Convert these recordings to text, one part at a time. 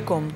Combicom.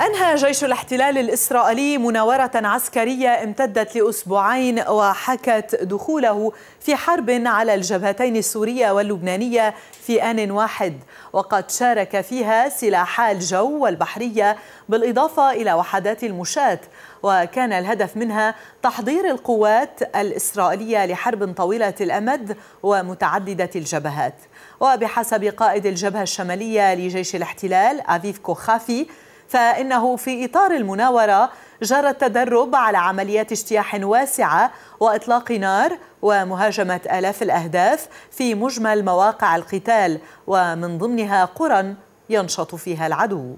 أنهى جيش الاحتلال الإسرائيلي مناورة عسكرية امتدت لأسبوعين وحكت دخوله في حرب على الجبهتين السورية واللبنانية في آن واحد وقد شارك فيها سلاحا الجو والبحرية بالإضافة إلى وحدات المشاة وكان الهدف منها تحضير القوات الإسرائيلية لحرب طويلة الأمد ومتعددة الجبهات وبحسب قائد الجبهة الشمالية لجيش الاحتلال أفيف كوخافي فإنه في إطار المناورة جرى التدرب على عمليات اجتياح واسعة وإطلاق نار ومهاجمة آلاف الأهداف في مجمل مواقع القتال ومن ضمنها قرى ينشط فيها العدو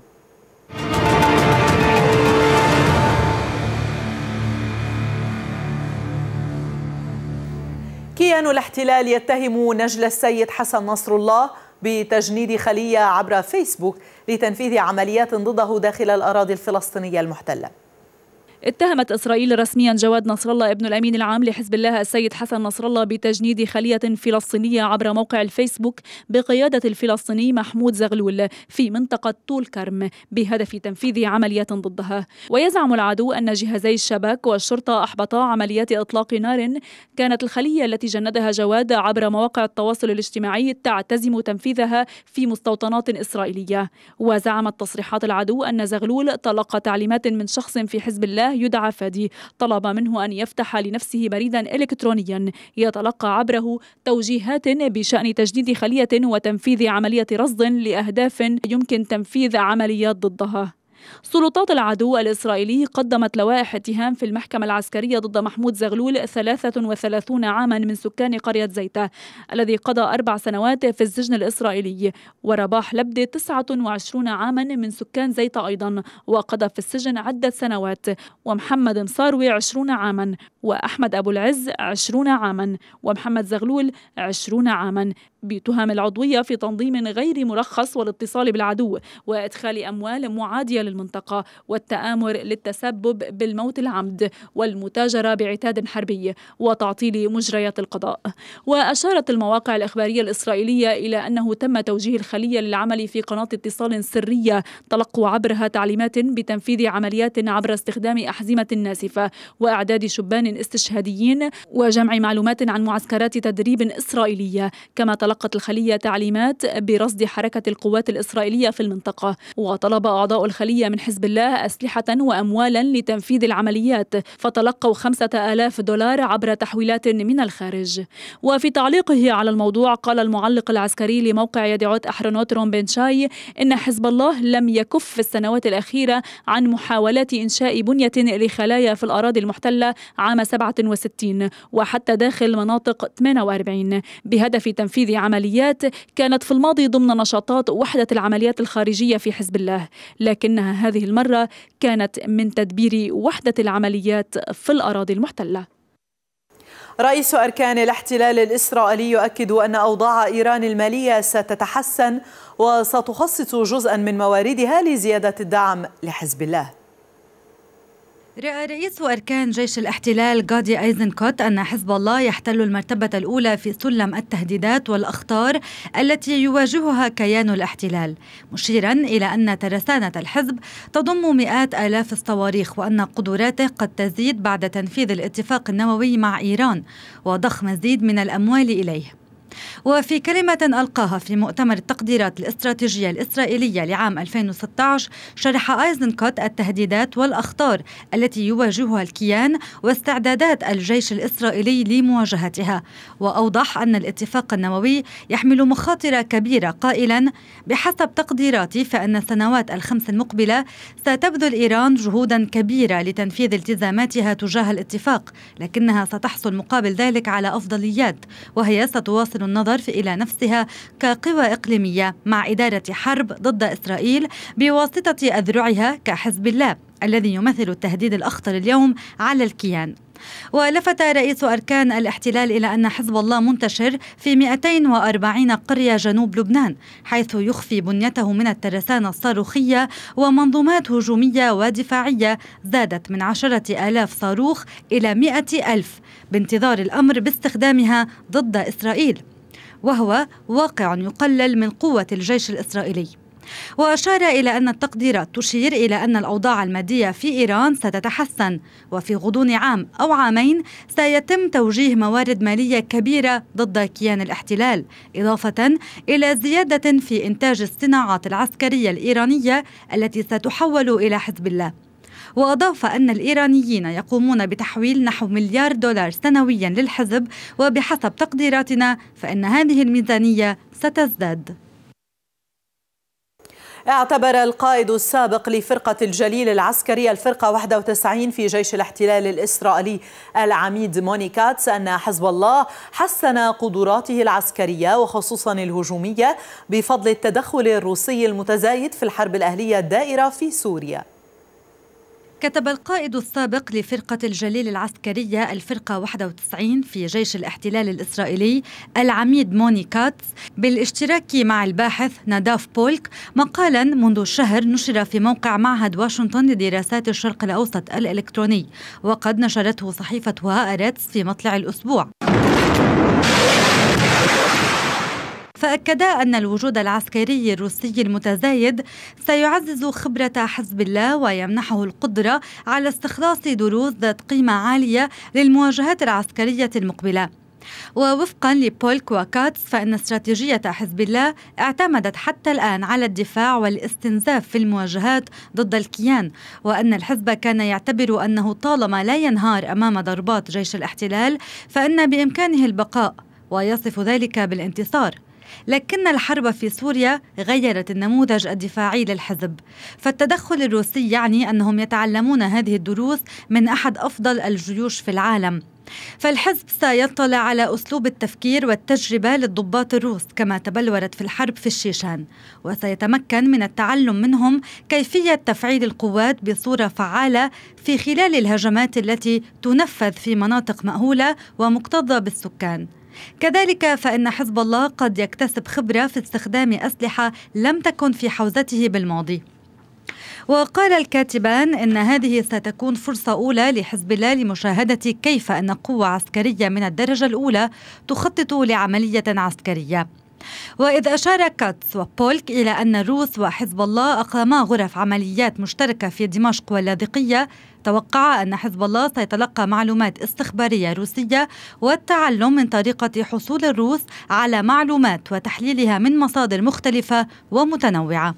كيان الاحتلال يتهم نجل السيد حسن نصر الله بتجنيد خلية عبر فيسبوك لتنفيذ عمليات ضده داخل الأراضي الفلسطينية المحتلة اتهمت إسرائيل رسميا جواد نصر الله ابن الأمين العام لحزب الله السيد حسن نصر الله بتجنيد خلية فلسطينية عبر موقع الفيسبوك بقيادة الفلسطيني محمود زغلول في منطقة طول كرم بهدف تنفيذ عمليات ضدها ويزعم العدو أن جهازي الشباك والشرطة أحبطا عمليات إطلاق نار كانت الخلية التي جندها جواد عبر مواقع التواصل الاجتماعي تعتزم تنفيذها في مستوطنات إسرائيلية وزعمت تصريحات العدو أن زغلول تلقى تعليمات من شخص في حزب الله يدعى فادي طلب منه أن يفتح لنفسه بريدا إلكترونيا يتلقى عبره توجيهات بشأن تجديد خلية وتنفيذ عملية رصد لأهداف يمكن تنفيذ عمليات ضدها سلطات العدو الإسرائيلي قدمت لوائح اتهام في المحكمة العسكرية ضد محمود زغلول 33 عاما من سكان قرية زيتة الذي قضى أربع سنوات في السجن الإسرائيلي ورباح لبدة 29 عاما من سكان زيتة أيضا وقضى في السجن عدة سنوات ومحمد مصاروي 20 عاما وأحمد أبو العز 20 عاما ومحمد زغلول 20 عاما بتهم العضوية في تنظيم غير مرخص والاتصال بالعدو وإدخال أموال معادية للمنطقة والتآمر للتسبب بالموت العمد والمتاجرة بعتاد حربي وتعطيل مجريات القضاء وأشارت المواقع الإخبارية الإسرائيلية إلى أنه تم توجيه الخلية للعمل في قناة اتصال سرية تلقوا عبرها تعليمات بتنفيذ عمليات عبر استخدام أحزمة ناسفة وإعداد شبان استشهاديين وجمع معلومات عن معسكرات تدريب إسرائيلية كما تلقت الخلية تعليمات برصد حركة القوات الإسرائيلية في المنطقة وطلب أعضاء الخلية من حزب الله أسلحة وأموالا لتنفيذ العمليات فتلقوا خمسة آلاف دولار عبر تحويلات من الخارج وفي تعليقه على الموضوع قال المعلق العسكري لموقع يدعوت أحرنوت رومبين شاي إن حزب الله لم يكف في السنوات الأخيرة عن محاولات إنشاء بنية لخلايا في الأراضي المحتلة عام 67 وحتى داخل مناطق 48 بهدف تنفيذ عمليات كانت في الماضي ضمن نشاطات وحدة العمليات الخارجية في حزب الله لكنها هذه المرة كانت من تدبير وحدة العمليات في الأراضي المحتلة رئيس أركان الاحتلال الإسرائيلي يؤكد أن أوضاع إيران المالية ستتحسن وستخصص جزءا من مواردها لزيادة الدعم لحزب الله رئيس أركان جيش الاحتلال غادي أيزنكوت أن حزب الله يحتل المرتبة الأولى في سلم التهديدات والأخطار التي يواجهها كيان الاحتلال مشيرا إلى أن ترسانة الحزب تضم مئات آلاف الصواريخ وأن قدراته قد تزيد بعد تنفيذ الاتفاق النووي مع إيران وضخ مزيد من الأموال إليه وفي كلمة ألقاها في مؤتمر التقديرات الاستراتيجية الإسرائيلية لعام 2016 شرح أيزنكوت التهديدات والأخطار التي يواجهها الكيان واستعدادات الجيش الإسرائيلي لمواجهتها وأوضح أن الاتفاق النووي يحمل مخاطر كبيرة قائلا بحسب تقديراتي فأن السنوات الخمس المقبلة ستبذل إيران جهودا كبيرة لتنفيذ التزاماتها تجاه الاتفاق لكنها ستحصل مقابل ذلك على أفضليات وهي ستواصل النظر الظرف إلى نفسها كقوى إقليمية مع إدارة حرب ضد إسرائيل بواسطة أذرعها كحزب الله الذي يمثل التهديد الأخطر اليوم على الكيان ولفت رئيس أركان الاحتلال إلى أن حزب الله منتشر في 240 قرية جنوب لبنان حيث يخفي بنيته من الترسانة الصاروخية ومنظومات هجومية ودفاعية زادت من عشرة آلاف صاروخ إلى مئة ألف بانتظار الأمر باستخدامها ضد إسرائيل وهو واقع يقلل من قوة الجيش الإسرائيلي وأشار إلى أن التقديرات تشير إلى أن الأوضاع المادية في إيران ستتحسن وفي غضون عام أو عامين سيتم توجيه موارد مالية كبيرة ضد كيان الاحتلال إضافة إلى زيادة في إنتاج الصناعات العسكرية الإيرانية التي ستحول إلى حزب الله وأضاف أن الإيرانيين يقومون بتحويل نحو مليار دولار سنويا للحزب وبحسب تقديراتنا فإن هذه الميزانية ستزداد اعتبر القائد السابق لفرقة الجليل العسكري الفرقة 91 في جيش الاحتلال الإسرائيلي العميد مونيكاتس أن حزب الله حسن قدراته العسكرية وخصوصا الهجومية بفضل التدخل الروسي المتزايد في الحرب الأهلية الدائرة في سوريا كتب القائد السابق لفرقة الجليل العسكرية الفرقة 91 في جيش الاحتلال الإسرائيلي العميد موني كاتس بالاشتراك مع الباحث ناداف بولك مقالا منذ شهر نشر في موقع معهد واشنطن لدراسات الشرق الأوسط الإلكتروني وقد نشرته صحيفة وهارتس في مطلع الأسبوع فأكدا أن الوجود العسكري الروسي المتزايد سيعزز خبرة حزب الله ويمنحه القدرة على استخلاص دروس ذات قيمة عالية للمواجهات العسكرية المقبلة ووفقا لبولك وكاتس فإن استراتيجية حزب الله اعتمدت حتى الآن على الدفاع والاستنزاف في المواجهات ضد الكيان وأن الحزب كان يعتبر أنه طالما لا ينهار أمام ضربات جيش الاحتلال فإن بإمكانه البقاء ويصف ذلك بالانتصار لكن الحرب في سوريا غيرت النموذج الدفاعي للحزب فالتدخل الروسي يعني أنهم يتعلمون هذه الدروس من أحد أفضل الجيوش في العالم فالحزب سيطلع على أسلوب التفكير والتجربة للضباط الروس كما تبلورت في الحرب في الشيشان وسيتمكن من التعلم منهم كيفية تفعيل القوات بصورة فعالة في خلال الهجمات التي تنفذ في مناطق مأهولة ومكتظة بالسكان كذلك فإن حزب الله قد يكتسب خبرة في استخدام أسلحة لم تكن في حوزته بالماضي وقال الكاتبان ان هذه ستكون فرصه اولى لحزب الله لمشاهده كيف ان قوه عسكريه من الدرجه الاولى تخطط لعمليه عسكريه وإذ أشار كاتس وبولك إلى أن الروس وحزب الله أقاما غرف عمليات مشتركة في دمشق واللاذقية توقع أن حزب الله سيتلقى معلومات استخبارية روسية والتعلم من طريقة حصول الروس على معلومات وتحليلها من مصادر مختلفة ومتنوعة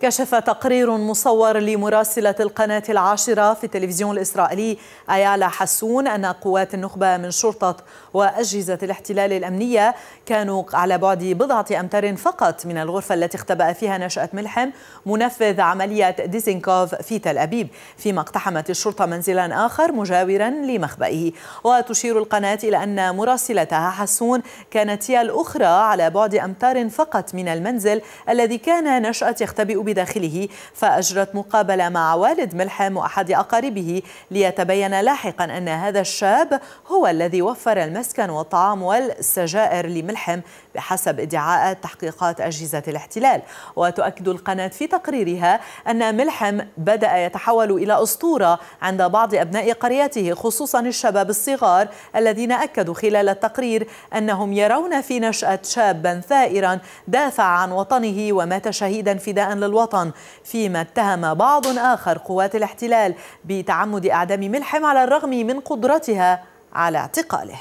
كشف تقرير مصور لمراسلة القناة العاشرة في التلفزيون الإسرائيلي أيالا حسون أن قوات النخبة من شرطة وأجهزة الاحتلال الأمنية كانوا على بعد بضعة أمتار فقط من الغرفة التي اختبأ فيها نشأة ملحم منفذ عملية ديزينكوف في تل أبيب فيما اقتحمت الشرطة منزلا آخر مجاورا لمخبئه وتشير القناة إلى أن مراسلتها حسون كانت هي الأخرى على بعد أمتار فقط من المنزل الذي كان نشأة يختبئ بداخله فأجرت مقابلة مع والد ملحم وأحد أقاربه ليتبين لاحقا أن هذا الشاب هو الذي وفر المنزل المسكن والطعام والسجائر لملحم بحسب ادعاءات تحقيقات أجهزة الاحتلال وتؤكد القناة في تقريرها أن ملحم بدأ يتحول إلى أسطورة عند بعض أبناء قريته خصوصا الشباب الصغار الذين أكدوا خلال التقرير أنهم يرون في نشأة شابا ثائرا دافع عن وطنه ومات شهيدا فداء للوطن فيما اتهم بعض آخر قوات الاحتلال بتعمد أعدام ملحم على الرغم من قدرتها على اعتقاله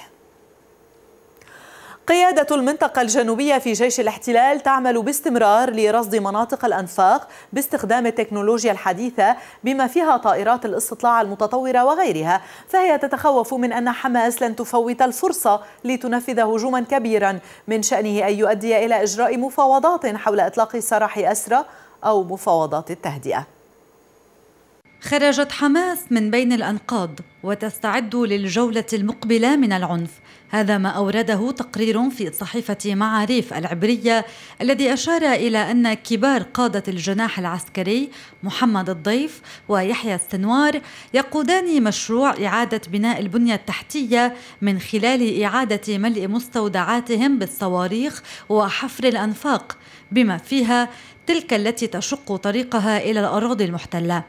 قيادة المنطقة الجنوبية في جيش الاحتلال تعمل باستمرار لرصد مناطق الأنفاق باستخدام التكنولوجيا الحديثة بما فيها طائرات الاستطلاع المتطورة وغيرها فهي تتخوف من أن حماس لن تفوت الفرصة لتنفذ هجوما كبيرا من شأنه أن يؤدي إلى إجراء مفاوضات حول إطلاق سراح أسرى أو مفاوضات التهدئة خرجت حماس من بين الأنقاض وتستعد للجولة المقبلة من العنف هذا ما أورده تقرير في صحيفة معاريف العبرية الذي أشار إلى أن كبار قادة الجناح العسكري محمد الضيف ويحيى السنوار يقودان مشروع إعادة بناء البنية التحتية من خلال إعادة ملء مستودعاتهم بالصواريخ وحفر الأنفاق بما فيها تلك التي تشق طريقها إلى الأراضي المحتلة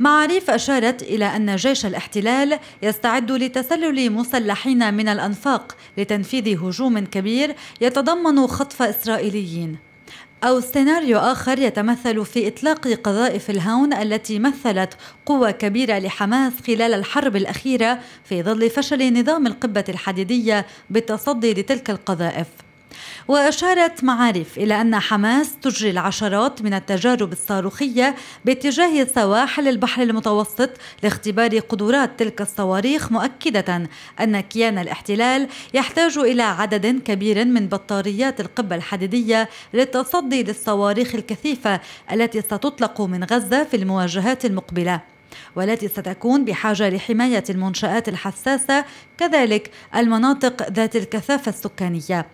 معاريف أشارت إلى أن جيش الاحتلال يستعد لتسلل مسلحين من الأنفاق لتنفيذ هجوم كبير يتضمن خطف إسرائيليين أو سيناريو آخر يتمثل في إطلاق قذائف الهاون التي مثلت قوة كبيرة لحماس خلال الحرب الأخيرة في ظل فشل نظام القبة الحديدية بالتصدي لتلك القذائف وأشارت معارف إلى أن حماس تجري العشرات من التجارب الصاروخية باتجاه سواحل البحر المتوسط لاختبار قدرات تلك الصواريخ مؤكدة أن كيان الاحتلال يحتاج إلى عدد كبير من بطاريات القبة الحديدية للتصدي للصواريخ الكثيفة التي ستطلق من غزة في المواجهات المقبلة والتي ستكون بحاجة لحماية المنشآت الحساسة كذلك المناطق ذات الكثافة السكانية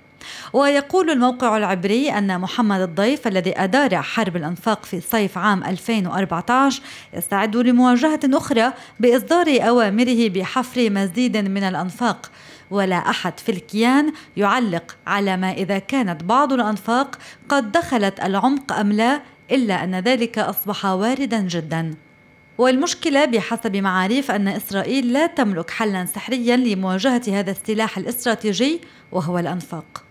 ويقول الموقع العبري أن محمد الضيف الذي أدار حرب الأنفاق في صيف عام 2014 يستعد لمواجهة أخرى بإصدار أوامره بحفر مزيد من الأنفاق ولا أحد في الكيان يعلق على ما إذا كانت بعض الأنفاق قد دخلت العمق أم لا إلا أن ذلك أصبح واردا جدا والمشكلة بحسب معاريف أن إسرائيل لا تملك حلا سحريا لمواجهة هذا السلاح الاستراتيجي وهو الأنفاق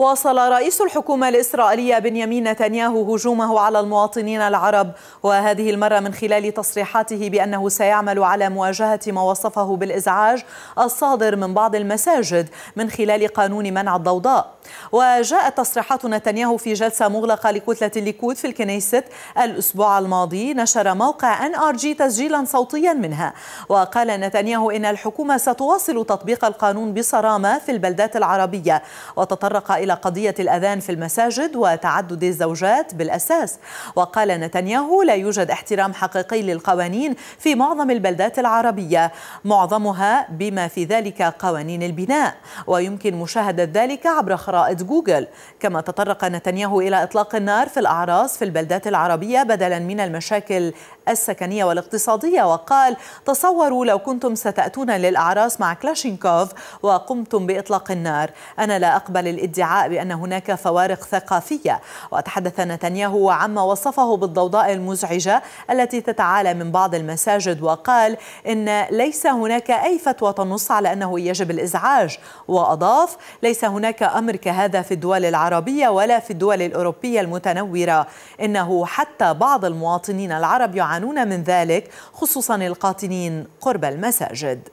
واصل رئيس الحكومة الإسرائيلية بنيامين نتنياهو هجومه على المواطنين العرب وهذه المرة من خلال تصريحاته بأنه سيعمل على مواجهة ما وصفه بالإزعاج الصادر من بعض المساجد من خلال قانون منع الضوضاء وجاءت تصريحات نتنياهو في جلسة مغلقة لكتلة الليكود في الكنيست الأسبوع الماضي نشر موقع ان ار جي تسجيلا صوتيا منها وقال نتنياهو إن الحكومة ستواصل تطبيق القانون بصرامة في البلدات العربية وتطرق إلى إلى قضية الأذان في المساجد وتعدد الزوجات بالأساس وقال نتنياهو لا يوجد احترام حقيقي للقوانين في معظم البلدات العربية معظمها بما في ذلك قوانين البناء ويمكن مشاهدة ذلك عبر خرائط جوجل كما تطرق نتنياهو إلى إطلاق النار في الأعراس في البلدات العربية بدلا من المشاكل السكنية والاقتصادية وقال تصوروا لو كنتم ستأتون للأعراس مع كلاشينكوف وقمتم بإطلاق النار أنا لا أقبل الادعاء بأن هناك فوارق ثقافية وتحدث نتنياهو عما وصفه بالضوضاء المزعجة التي تتعالى من بعض المساجد وقال إن ليس هناك أي فتوى تنص على أنه يجب الإزعاج وأضاف ليس هناك أمر كهذا في الدول العربية ولا في الدول الأوروبية المتنورة إنه حتى بعض المواطنين العرب يعانون يعانون من ذلك خصوصا القاطنين قرب المساجد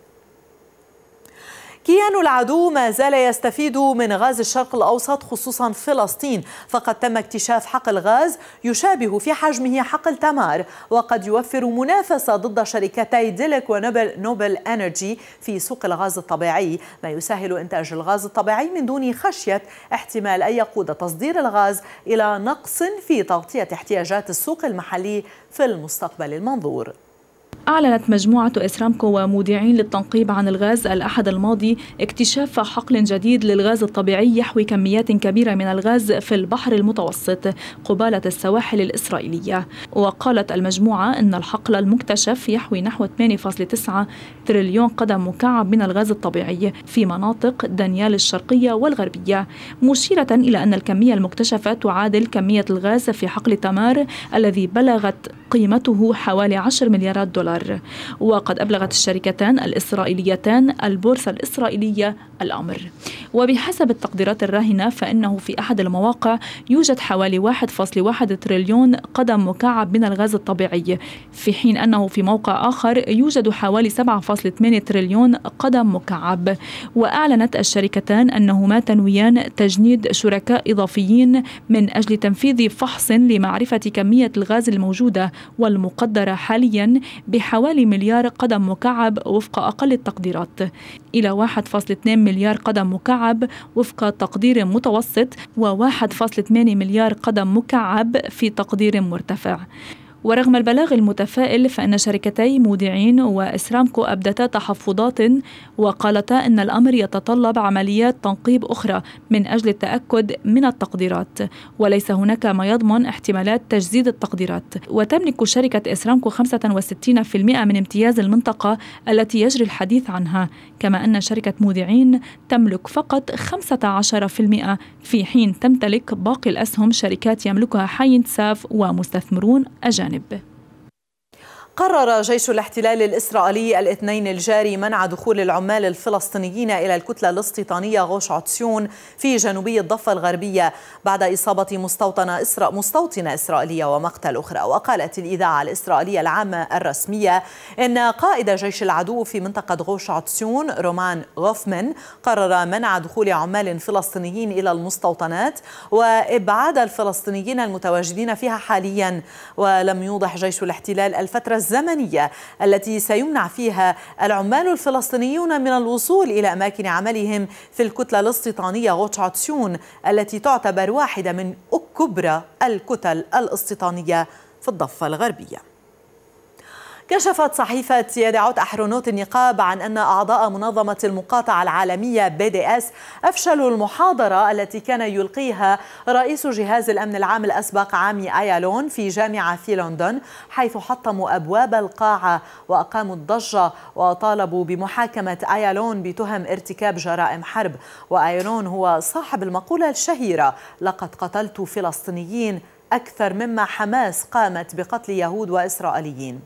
كيان العدو ما زال يستفيد من غاز الشرق الأوسط خصوصا فلسطين فقد تم اكتشاف حقل غاز يشابه في حجمه حقل تمار وقد يوفر منافسة ضد شركتي ديلك ونوبل نوبل أنرجي في سوق الغاز الطبيعي ما يسهل إنتاج الغاز الطبيعي من دون خشية احتمال أن يقود تصدير الغاز إلى نقص في تغطية احتياجات السوق المحلي في المستقبل المنظور أعلنت مجموعة إسرامكو ومودعين للتنقيب عن الغاز الأحد الماضي اكتشاف حقل جديد للغاز الطبيعي يحوي كميات كبيرة من الغاز في البحر المتوسط قبالة السواحل الإسرائيلية وقالت المجموعة أن الحقل المكتشف يحوي نحو 8.9 تريليون قدم مكعب من الغاز الطبيعي في مناطق دانيال الشرقية والغربية مشيرة إلى أن الكمية المكتشفة تعادل كمية الغاز في حقل تمار الذي بلغت قيمته حوالي 10 مليارات دولار الدولار وقد أبلغت الشركتان الإسرائيليتان البورصة الإسرائيلية الأمر وبحسب التقديرات الراهنة فإنه في أحد المواقع يوجد حوالي 1.1 تريليون قدم مكعب من الغاز الطبيعي في حين أنه في موقع آخر يوجد حوالي 7.8 تريليون قدم مكعب وأعلنت الشركتان أنهما تنويان تجنيد شركاء إضافيين من أجل تنفيذ فحص لمعرفة كمية الغاز الموجودة والمقدرة حاليا بحوالي مليار قدم مكعب وفق أقل التقديرات إلى 1.2 مليار قدم مكعب وفق تقدير متوسط و1.8 مليار قدم مكعب في تقدير مرتفع ورغم البلاغ المتفائل فإن شركتي مودعين وإسرامكو أبدتا تحفظات وقالتا أن الأمر يتطلب عمليات تنقيب أخرى من أجل التأكد من التقديرات وليس هناك ما يضمن احتمالات تجديد التقديرات وتملك شركة إسرامكو 65% من امتياز المنطقة التي يجري الحديث عنها كما أن شركة مودعين تملك فقط 15% في حين تمتلك باقي الأسهم شركات يملكها حي انتساف ومستثمرون أجانب قرر جيش الاحتلال الإسرائيلي الاثنين الجاري منع دخول العمال الفلسطينيين إلى الكتلة الاستيطانية غوش عطسيون في جنوبي الضفة الغربية بعد إصابة مستوطنة, إسر... مستوطنة إسرائيلية ومقتل أخرى وقالت الإذاعة الإسرائيلية العامة الرسمية إن قائد جيش العدو في منطقة غوش عطسيون رومان غوفمن قرر منع دخول عمال فلسطينيين إلى المستوطنات وإبعاد الفلسطينيين المتواجدين فيها حاليا ولم يوضح جيش الاحتلال الفترة الزمنية التي سيمنع فيها العمال الفلسطينيون من الوصول إلى أماكن عملهم في الكتلة الاستيطانية غوتشاتسيون التي تعتبر واحدة من كبرى الكتل الاستيطانية في الضفة الغربية كشفت صحيفة يدعوت أحرونوت النقاب عن أن أعضاء منظمة المقاطعة العالمية بي دي اس أفشلوا المحاضرة التي كان يلقيها رئيس جهاز الأمن العام الأسبق عامي آيالون في جامعة في لندن حيث حطموا أبواب القاعة وأقاموا الضجة وطالبوا بمحاكمة آيالون بتهم ارتكاب جرائم حرب وآيالون هو صاحب المقولة الشهيرة لقد قتلت فلسطينيين أكثر مما حماس قامت بقتل يهود وإسرائيليين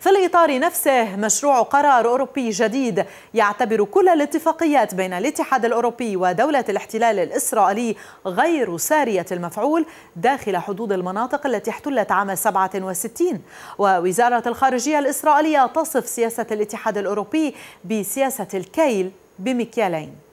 في الإطار نفسه مشروع قرار أوروبي جديد يعتبر كل الاتفاقيات بين الاتحاد الأوروبي ودولة الاحتلال الإسرائيلي غير سارية المفعول داخل حدود المناطق التي احتلت عام 67 ووزارة الخارجية الإسرائيلية تصف سياسة الاتحاد الأوروبي بسياسة الكيل بمكيالين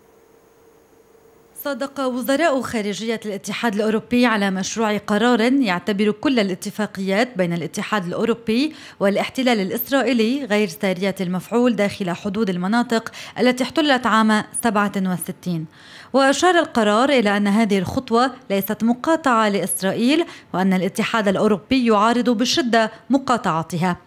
صادق وزراء خارجية الاتحاد الأوروبي على مشروع قرار يعتبر كل الاتفاقيات بين الاتحاد الأوروبي والاحتلال الإسرائيلي غير سارية المفعول داخل حدود المناطق التي احتلت عام 67 وأشار القرار إلى أن هذه الخطوة ليست مقاطعة لإسرائيل وأن الاتحاد الأوروبي يعارض بشدة مقاطعتها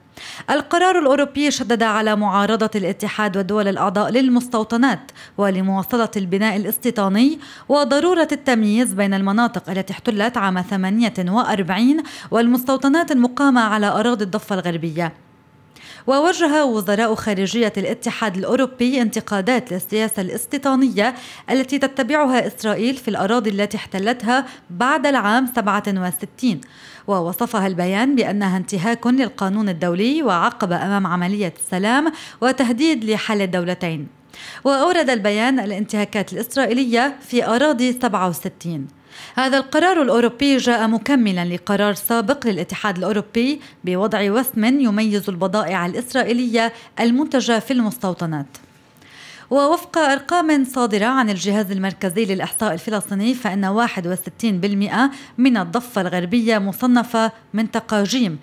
القرار الأوروبي شدد على معارضة الاتحاد والدول الأعضاء للمستوطنات ولمواصلة البناء الاستيطاني وضرورة التمييز بين المناطق التي احتلت عام 48 والمستوطنات المقامة على أراضي الضفة الغربية ووجه وزراء خارجية الاتحاد الأوروبي انتقادات للسياسة الاستيطانية التي تتبعها إسرائيل في الأراضي التي احتلتها بعد العام 67 ووصفها البيان بأنها انتهاك للقانون الدولي وعقبة أمام عملية السلام وتهديد لحل الدولتين وأورد البيان الانتهاكات الإسرائيلية في أراضي 67 هذا القرار الأوروبي جاء مكملا لقرار سابق للاتحاد الأوروبي بوضع وسم يميز البضائع الإسرائيلية المنتجة في المستوطنات ووفق أرقام صادرة عن الجهاز المركزي للإحصاء الفلسطيني فإن 61% من الضفة الغربية مصنفة منطقة جيم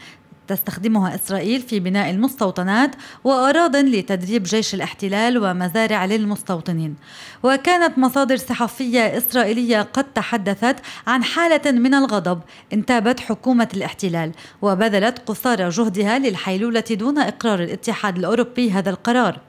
تستخدمها إسرائيل في بناء المستوطنات وأراض لتدريب جيش الاحتلال ومزارع للمستوطنين وكانت مصادر صحفية إسرائيلية قد تحدثت عن حالة من الغضب انتابت حكومة الاحتلال وبذلت قصارى جهدها للحيلولة دون إقرار الاتحاد الأوروبي هذا القرار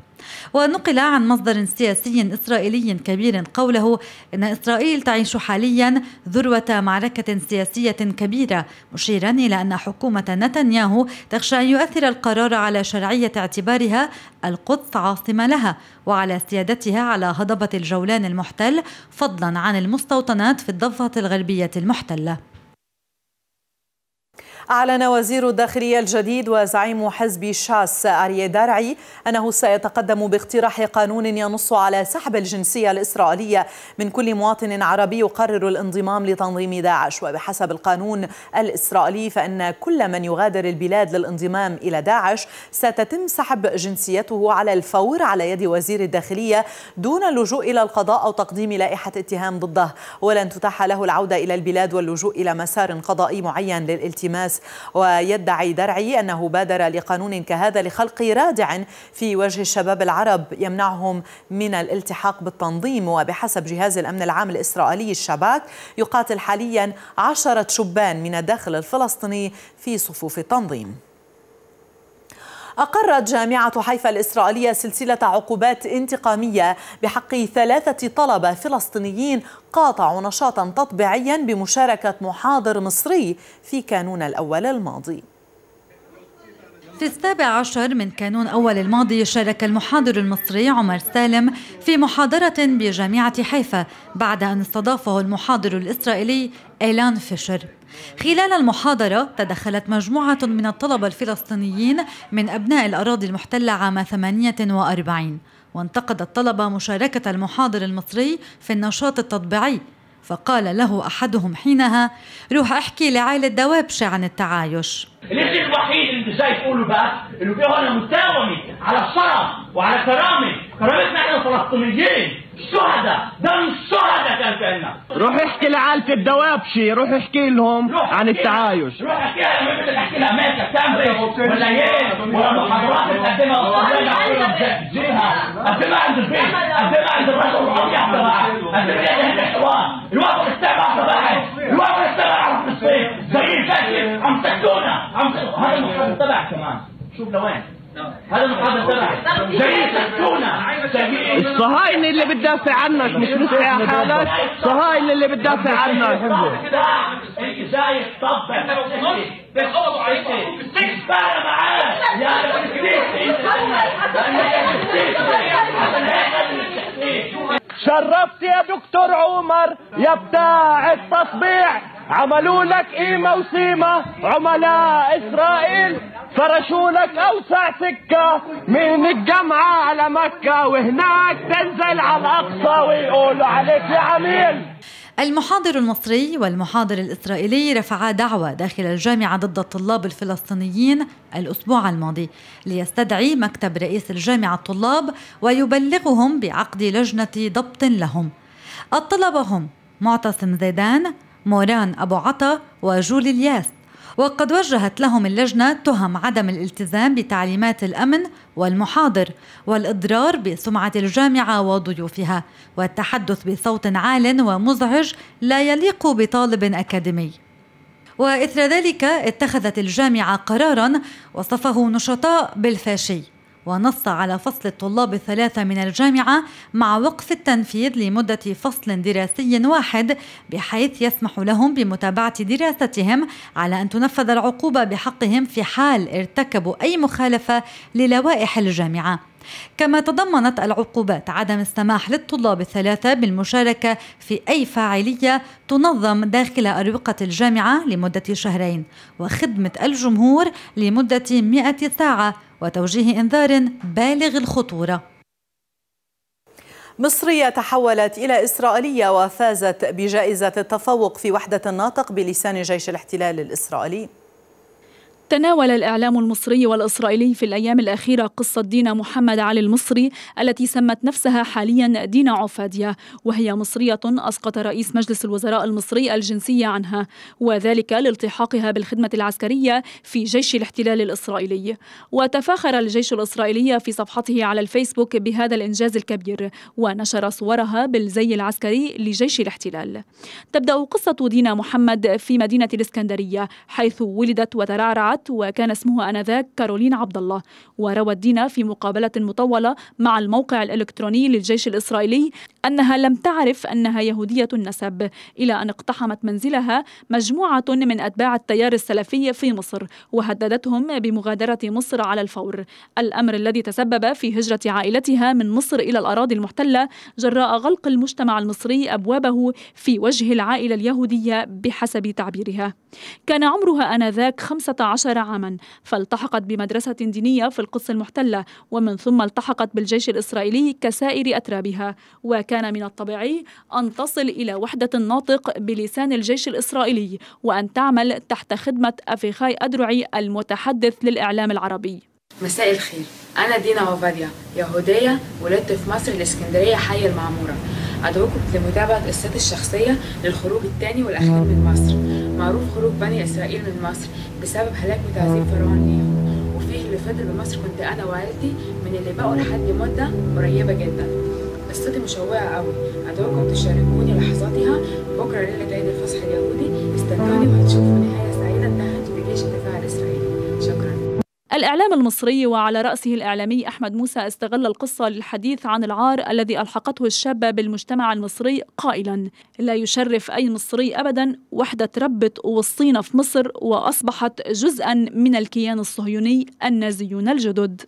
ونقل عن مصدر سياسي إسرائيلي كبير قوله إن إسرائيل تعيش حاليا ذروة معركة سياسية كبيرة مشيرا إلى أن حكومة نتنياهو تخشى أن يؤثر القرار على شرعية اعتبارها القدس عاصمة لها وعلى سيادتها على هضبة الجولان المحتل فضلا عن المستوطنات في الضفة الغربية المحتلة أعلن وزير الداخلية الجديد وزعيم حزب شاس أري دارعي أنه سيتقدم باقتراح قانون ينص على سحب الجنسية الإسرائيلية من كل مواطن عربي يقرر الانضمام لتنظيم داعش وبحسب القانون الإسرائيلي فإن كل من يغادر البلاد للانضمام إلى داعش ستتم سحب جنسيته على الفور على يد وزير الداخلية دون اللجوء إلى القضاء أو تقديم لائحة اتهام ضده ولن تتاح له العودة إلى البلاد واللجوء إلى مسار قضائي معين للالتماس الناس ويدعي درعي أنه بادر لقانون كهذا لخلق رادع في وجه الشباب العرب يمنعهم من الالتحاق بالتنظيم وبحسب جهاز الأمن العام الإسرائيلي الشباك يقاتل حاليا عشرة شبان من الداخل الفلسطيني في صفوف التنظيم أقرت جامعة حيفا الإسرائيلية سلسلة عقوبات انتقامية بحق ثلاثة طلبة فلسطينيين قاطعوا نشاطا تطبيعيا بمشاركة محاضر مصري في كانون الأول الماضي في السابع عشر من كانون أول الماضي شارك المحاضر المصري عمر سالم في محاضرة بجامعة حيفا بعد أن استضافه المحاضر الإسرائيلي إيلان فيشر خلال المحاضرة تدخلت مجموعة من الطلبة الفلسطينيين من أبناء الأراضي المحتلة عام 48 وانتقد الطلبة مشاركة المحاضر المصري في النشاط التطبيعي فقال له أحدهم حينها روح احكي لعائلة دوابشة عن التعايش الاسم الوحيد اللي زي تقوله بقى اللي هو انا متاومي على الشرف وعلى كرامة كرامتنا احنا الفلسطينيين شهداء دم الشهداء كان في عنا روح احكي لعائلة الدوابشي روح احكي لهم روح عن التعايش روح احكي لها مثل احكي لها ماتت تمري ولا ايه ولا محاضرات بتقدمها جيها قدمها عند البيت قدمها عند الرجل القبيح تبعها قدمها عند الحوار يوافق السبع تبعها الوقت السبع على التصفيق زي الفاشل عم سكتونا عم هذا المحاضر تبعك كمان شوف لوين هذا الصهاينة اللي بتدافع عنك مش يا حالك الصهاينة اللي بتدافع عنك تطبع شرفت يا دكتور عمر يا بتاع التطبيع عملوا لك قيمة وسيمة عملاء إسرائيل فرشوا لك أوسع سكة من الجامعة على مكة وهناك تنزل على الأقصى ويقولوا عليك يا عميل المحاضر المصري والمحاضر الإسرائيلي رفعا دعوى داخل الجامعة ضد الطلاب الفلسطينيين الأسبوع الماضي ليستدعي مكتب رئيس الجامعة الطلاب ويبلغهم بعقد لجنة ضبط لهم الطلبة هم معتصم زيدان موران أبو عطا وجولي الياس وقد وجهت لهم اللجنة تهم عدم الالتزام بتعليمات الأمن والمحاضر والإضرار بسمعة الجامعة وضيوفها والتحدث بصوت عال ومزعج لا يليق بطالب أكاديمي وإثر ذلك اتخذت الجامعة قرارا وصفه نشطاء بالفاشي ونص على فصل الطلاب الثلاثة من الجامعة مع وقف التنفيذ لمدة فصل دراسي واحد بحيث يسمح لهم بمتابعة دراستهم على أن تنفذ العقوبة بحقهم في حال ارتكبوا أي مخالفة للوائح الجامعة كما تضمنت العقوبات عدم السماح للطلاب الثلاثة بالمشاركة في أي فاعلية تنظم داخل أروقة الجامعة لمدة شهرين وخدمة الجمهور لمدة 100 ساعة وتوجيه إنذار بالغ الخطورة مصرية تحولت إلى إسرائيلية وفازت بجائزة التفوق في وحدة الناطق بلسان جيش الاحتلال الإسرائيلي تناول الإعلام المصري والإسرائيلي في الأيام الأخيرة قصة دينا محمد علي المصري التي سمت نفسها حاليا دينا عفادية وهي مصرية أسقط رئيس مجلس الوزراء المصري الجنسية عنها وذلك لالتحاقها بالخدمة العسكرية في جيش الاحتلال الإسرائيلي وتفاخر الجيش الإسرائيلي في صفحته على الفيسبوك بهذا الإنجاز الكبير ونشر صورها بالزي العسكري لجيش الاحتلال تبدأ قصة دينا محمد في مدينة الإسكندرية حيث ولدت وترعرعت العلاقات وكان اسمها آنذاك كارولين عبد الله وروت دينا في مقابلة مطولة مع الموقع الإلكتروني للجيش الإسرائيلي أنها لم تعرف أنها يهودية النسب إلى أن اقتحمت منزلها مجموعة من أتباع التيار السلفي في مصر وهددتهم بمغادرة مصر على الفور الأمر الذي تسبب في هجرة عائلتها من مصر إلى الأراضي المحتلة جراء غلق المجتمع المصري أبوابه في وجه العائلة اليهودية بحسب تعبيرها كان عمرها آنذاك 15 عشر عاما فالتحقت بمدرسة دينية في القدس المحتلة ومن ثم التحقت بالجيش الإسرائيلي كسائر أترابها وكان من الطبيعي أن تصل إلى وحدة الناطق بلسان الجيش الإسرائيلي وأن تعمل تحت خدمة أفيخاي أدرعي المتحدث للإعلام العربي مساء الخير أنا دينا وفاديا يهودية ولدت في مصر الإسكندرية حي المعمورة أدعوكم لمتابعة قصتي الشخصية للخروج الثاني والأخير من مصر معروف خروج بني إسرائيل من مصر بسبب هلاك وتعذيب فرعون ليهم وفيه اللي فضل بمصر كنت أنا وعيلتي من اللي بقوا لحد مدة قريبة جدا قصتي مشوقة قوي أدعوكم تشاركوني لحظاتها بكرة ليلة عيد الفصح اليهودي استنوني وهتشوفوني الإعلام المصري وعلى رأسه الإعلامي أحمد موسى استغل القصة للحديث عن العار الذي ألحقته الشابة بالمجتمع المصري قائلا لا يشرف أي مصري أبدا وحدة ربت والصين في مصر وأصبحت جزءا من الكيان الصهيوني النازيون الجدد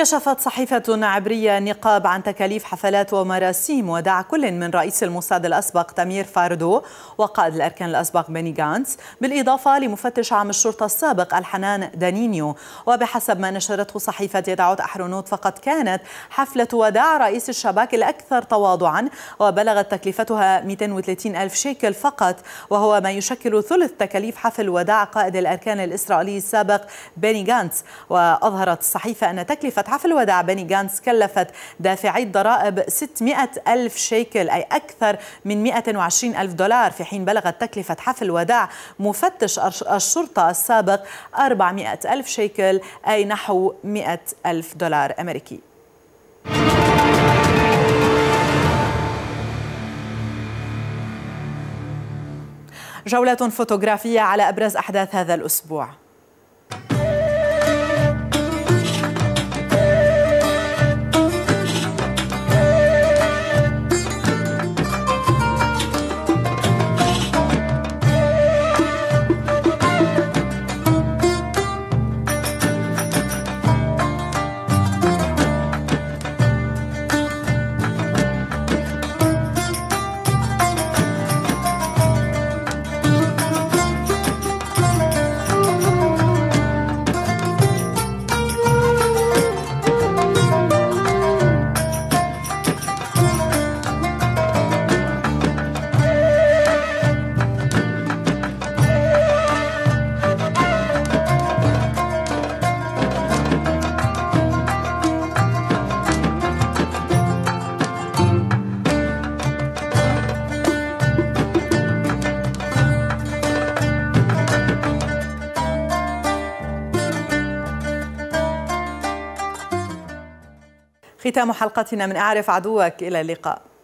كشفت صحيفة عبرية نقاب عن تكاليف حفلات ومراسيم ودع كل من رئيس الموساد الأسبق تمير فاردو وقائد الأركان الأسبق بني غانس بالإضافة لمفتش عام الشرطة السابق الحنان دانينيو وبحسب ما نشرته صحيفة يدعوت أحرونوت فقد كانت حفلة وداع رئيس الشباك الأكثر تواضعا وبلغت تكلفتها 230 ألف شيكل فقط وهو ما يشكل ثلث تكاليف حفل وداع قائد الأركان الإسرائيلي السابق بني غانس وأظهرت الصحيفة أن تكلفة حفل الوداع بني جانس كلفت دافعي الضرائب 600 ألف شيكل أي أكثر من 120 ألف دولار في حين بلغت تكلفة حفل الوداع مفتش الشرطة السابق 400 ألف شيكل أي نحو 100 ألف دولار أمريكي جولة فوتوغرافية على أبرز أحداث هذا الأسبوع ختام حلقتنا من أعرف عدوك إلى اللقاء